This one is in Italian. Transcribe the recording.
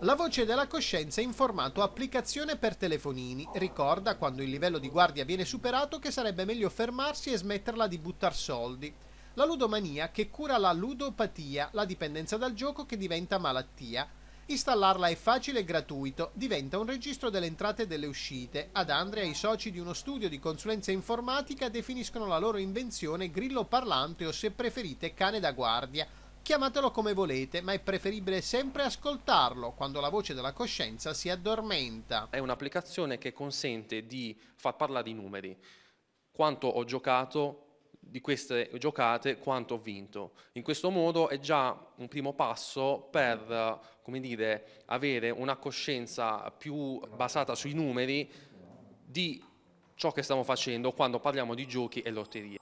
La voce della coscienza in formato applicazione per telefonini. Ricorda quando il livello di guardia viene superato che sarebbe meglio fermarsi e smetterla di buttare soldi. La ludomania che cura la ludopatia, la dipendenza dal gioco che diventa malattia. Installarla è facile e gratuito, diventa un registro delle entrate e delle uscite. Ad Andrea i soci di uno studio di consulenza informatica definiscono la loro invenzione grillo parlante o se preferite cane da guardia Chiamatelo come volete, ma è preferibile sempre ascoltarlo quando la voce della coscienza si addormenta. È un'applicazione che consente di far parlare di numeri. Quanto ho giocato, di queste giocate quanto ho vinto. In questo modo è già un primo passo per dire, avere una coscienza più basata sui numeri di ciò che stiamo facendo quando parliamo di giochi e lotterie.